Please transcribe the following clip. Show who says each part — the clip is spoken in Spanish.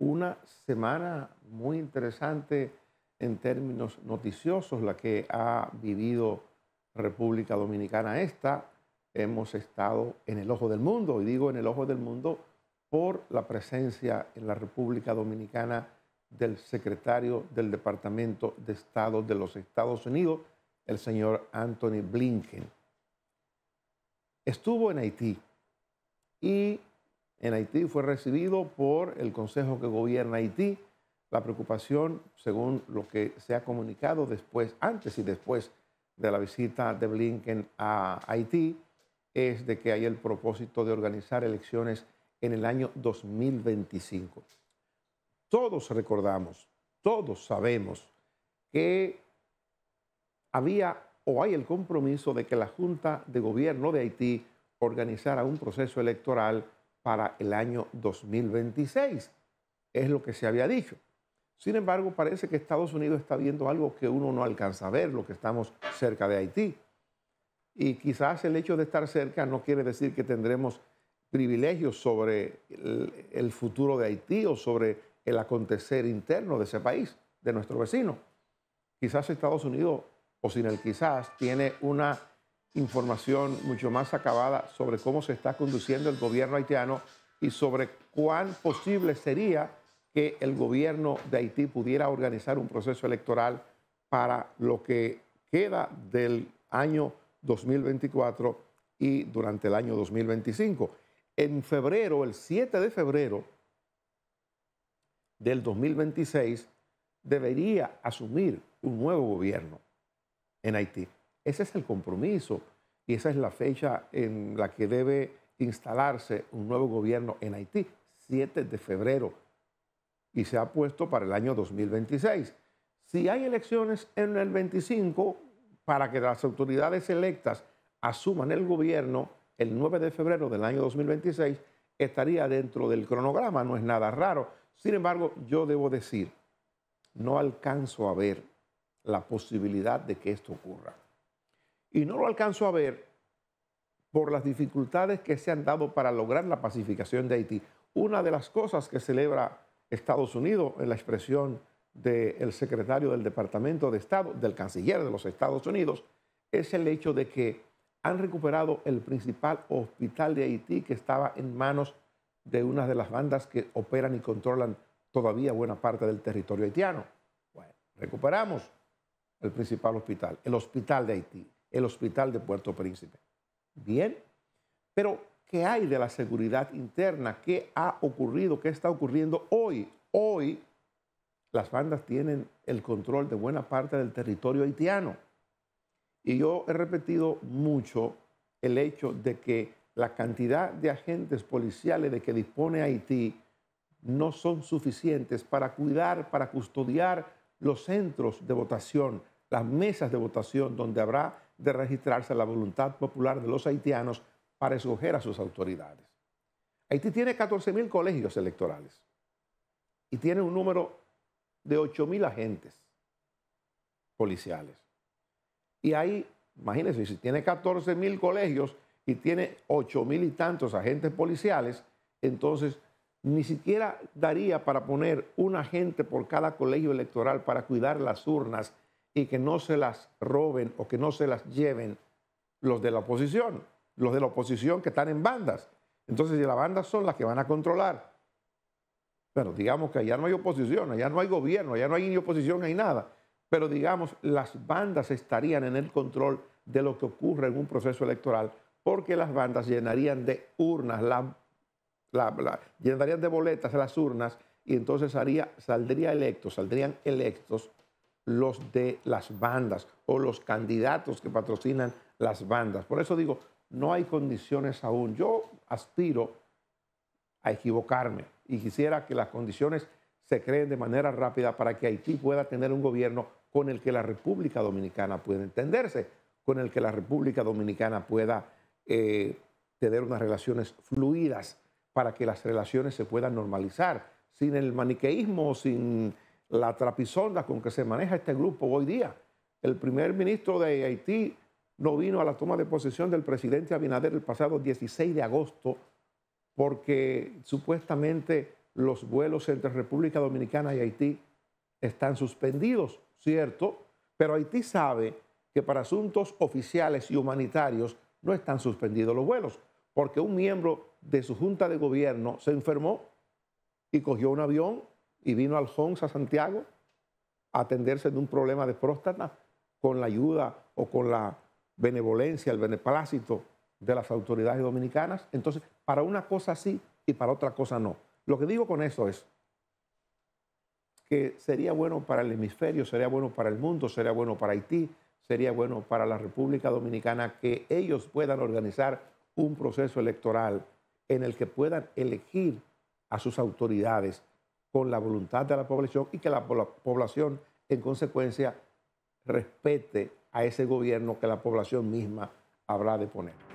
Speaker 1: una semana muy interesante en términos noticiosos la que ha vivido República Dominicana esta. Hemos estado en el ojo del mundo, y digo en el ojo del mundo por la presencia en la República Dominicana del secretario del Departamento de Estado de los Estados Unidos, el señor Anthony Blinken. Estuvo en Haití y en Haití fue recibido por el Consejo que gobierna Haití. La preocupación, según lo que se ha comunicado después, antes y después de la visita de Blinken a Haití, es de que hay el propósito de organizar elecciones en el año 2025. Todos recordamos, todos sabemos que había o hay el compromiso de que la Junta de Gobierno de Haití organizara un proceso electoral para el año 2026. Es lo que se había dicho. Sin embargo, parece que Estados Unidos está viendo algo que uno no alcanza a ver, lo que estamos cerca de Haití. Y quizás el hecho de estar cerca no quiere decir que tendremos privilegios sobre el, futuro de Haití o sobre el acontecer interno de ese país, de nuestro vecino. Quizás Estados Unidos, o sin el quizás, tiene una información mucho más acabada sobre cómo se está conduciendo el gobierno haitiano y sobre cuán posible sería que el gobierno de Haití pudiera organizar un proceso electoral para lo que queda del año 2024 y durante el año 2025. En febrero, el 7 de febrero del 2026, debería asumir un nuevo gobierno en Haití. Ese es el compromiso y esa es la fecha en la que debe instalarse un nuevo gobierno en Haití, 7 de febrero, y se ha puesto para el año 2026. Si hay elecciones en el 25, para que las autoridades electas asuman el gobierno el 9 de febrero del año 2026, estaría dentro del cronograma, no es nada raro. Sin embargo, yo debo decir, no alcanzo a ver la posibilidad de que esto ocurra y no lo alcanzo a ver por las dificultades que se han dado para lograr la pacificación de Haití. Una de las cosas que celebra Estados Unidos en la expresión del secretario del Departamento de Estado, del canciller de los Estados Unidos, es el hecho de que han recuperado el principal hospital de Haití que estaba en manos de una de las bandas que operan y controlan todavía buena parte del territorio haitiano. Bueno, recuperamos el principal hospital, el hospital de Haití el hospital de Puerto Príncipe. Bien, pero ¿qué hay de la seguridad interna? ¿Qué ha ocurrido? ¿Qué está ocurriendo hoy? Hoy las bandas tienen el control de buena parte del territorio haitiano. Y yo he repetido mucho el hecho de que la cantidad de agentes policiales de que dispone Haití no son suficientes para cuidar, para custodiar los centros de votación, las mesas de votación donde habrá de registrarse la voluntad popular de los haitianos para escoger a sus autoridades. Haití tiene 14.000 colegios electorales y tiene un número de 8.000 agentes policiales. Y ahí, imagínense, si tiene 14.000 colegios y tiene 8.000 y tantos agentes policiales, entonces ni siquiera daría para poner un agente por cada colegio electoral para cuidar las urnas y que no se las roben o que no se las lleven los de la oposición, los de la oposición que están en bandas. Entonces, si las bandas son las que van a controlar, pero digamos que allá no hay oposición, allá no hay gobierno, allá no hay ni oposición, hay nada, pero digamos, las bandas estarían en el control de lo que ocurre en un proceso electoral, porque las bandas llenarían de urnas, llenarían de boletas las urnas, y entonces haría, saldría electos, saldrían electos los de las bandas o los candidatos que patrocinan las bandas. Por eso digo, no hay condiciones aún. Yo aspiro a equivocarme y quisiera que las condiciones se creen de manera rápida para que Haití pueda tener un gobierno con el que la República Dominicana pueda entenderse, con el que la República Dominicana pueda eh, tener unas relaciones fluidas, para que las relaciones se puedan normalizar, sin el maniqueísmo, sin la trapisonda con que se maneja este grupo hoy día. El primer ministro de Haití no vino a la toma de posesión del presidente Abinader el pasado 16 de agosto porque supuestamente los vuelos entre República Dominicana y Haití están suspendidos, ¿cierto? Pero Haití sabe que para asuntos oficiales y humanitarios no están suspendidos los vuelos, porque un miembro de su junta de gobierno se enfermó y cogió un avión y vino al a Santiago a atenderse de un problema de próstata con la ayuda o con la benevolencia, el beneplácito de las autoridades dominicanas. Entonces, para una cosa sí y para otra cosa no. Lo que digo con eso es que sería bueno para el hemisferio, sería bueno para el mundo, sería bueno para Haití, sería bueno para la República Dominicana que ellos puedan organizar un proceso electoral en el que puedan elegir a sus autoridades con la voluntad de la población y que la población en consecuencia respete a ese gobierno que la población misma habrá de poner.